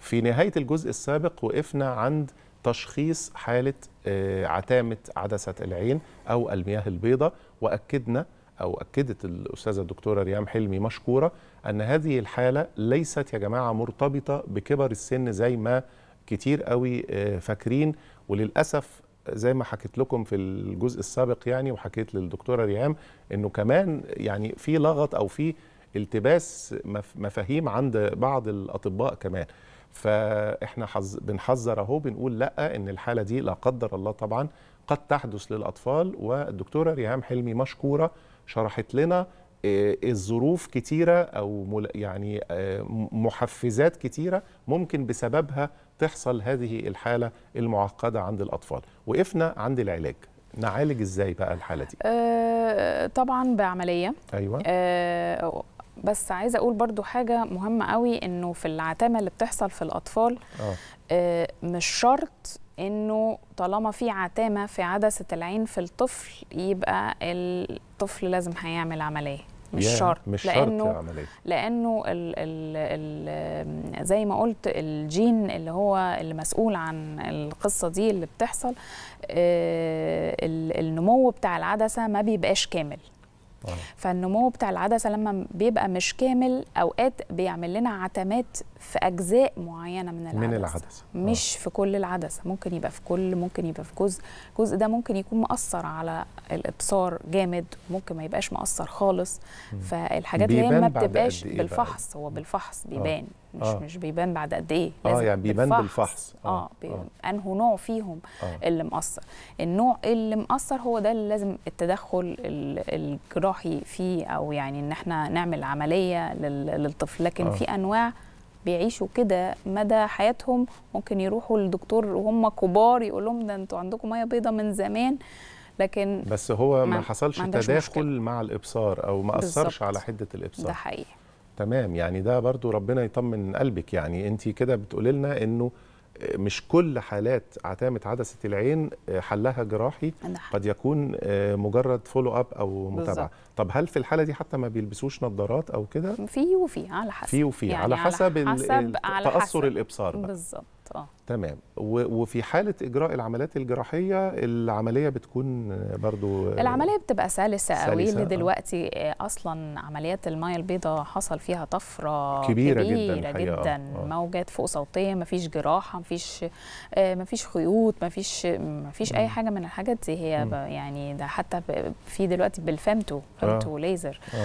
في نهاية الجزء السابق وقفنا عند تشخيص حالة آه، عتامة عدسة العين أو المياه البيضاء وأكدنا أو أكدت الأستاذة الدكتورة ريام حلمي مشكورة أن هذه الحالة ليست يا جماعة مرتبطة بكبر السن زي ما كتير قوي آه، فاكرين وللأسف زي ما حكيت لكم في الجزء السابق يعني وحكيت للدكتورة ريام أنه كمان يعني في لغط أو في التباس مفاهيم عند بعض الأطباء كمان فاحنا حز بنحذر اهو بنقول لا ان الحاله دي لا قدر الله طبعا قد تحدث للاطفال والدكتوره ريهام حلمي مشكوره شرحت لنا آه، الظروف كتيرة أو يعني آه، محفزات كتيرة ممكن بسببها تحصل هذه الحالة المعقدة عند الأطفال وقفنا عند العلاج نعالج ازاي بقى الحالة دي؟ آه طبعا بعملية أيوة آه بس عايزه اقول برضو حاجه مهمه قوي انه في العتامه اللي بتحصل في الاطفال آه. آه مش شرط انه طالما في عتامه في عدسه العين في الطفل يبقى الطفل لازم هيعمل عمليه مش شرط مش شرط لانه عملية. لانه الـ الـ الـ زي ما قلت الجين اللي هو اللي مسؤول عن القصه دي اللي بتحصل آه، النمو بتاع العدسه ما بيبقاش كامل آه. فالنمو بتاع العدسه لما بيبقى مش كامل اوقات بيعمل لنا عتمات في اجزاء معينه من العدسه, من العدسة. آه. مش أوه. في كل العدسه ممكن يبقى في كل ممكن يبقى في جزء الجزء ده ممكن يكون مؤثر على الابصار جامد ممكن ما يبقاش مؤثر خالص مم. فالحاجات اللي هي ما بتبقاش إيه بالفحص هو بالفحص آه. بيبان مش أوه. مش بيبان بعد قد ايه اه يعني بيبان بالفحص, بالفحص. اه, بي... انه نوع فيهم أوه. اللي مأثر النوع اللي مأثر هو ده اللي لازم التدخل الجراحي جراحي فيه او يعني ان احنا نعمل عمليه للطفل لكن آه. في انواع بيعيشوا كده مدى حياتهم ممكن يروحوا للدكتور وهم كبار يقول لهم ده انتوا عندكم ميه بيضه من زمان لكن بس هو ما, ما حصلش ما تداخل مشكلة. مع الابصار او ما اثرش على حده الابصار ده حقيقي تمام يعني ده برضو ربنا يطمن قلبك يعني انت كده بتقولي لنا انه مش كل حالات عتامة عدسة العين آه، حلها جراحي قد يكون آه، مجرد فولو اب او متابعة طب هل في الحالة دي حتى ما بيلبسوش نظارات او كده في وفي على حسب في وفي يعني على حسب, حسب التأثر الابصار بالظبط اه تمام وفي حاله اجراء العمليات الجراحيه العمليه بتكون برضو العمليه بتبقى سلسه قوي اللي آه. دلوقتي آه. اصلا عمليات المايه البيضاء حصل فيها طفره كبيره, كبيرة جدا, كبيرة جدا آه. موجات فوق صوتيه مفيش جراحه مفيش آه مفيش خيوط مفيش مفيش م. اي حاجه من الحاجات دي هي يعني ده حتى في دلوقتي بالفمتو فمتو آه. ليزر آه.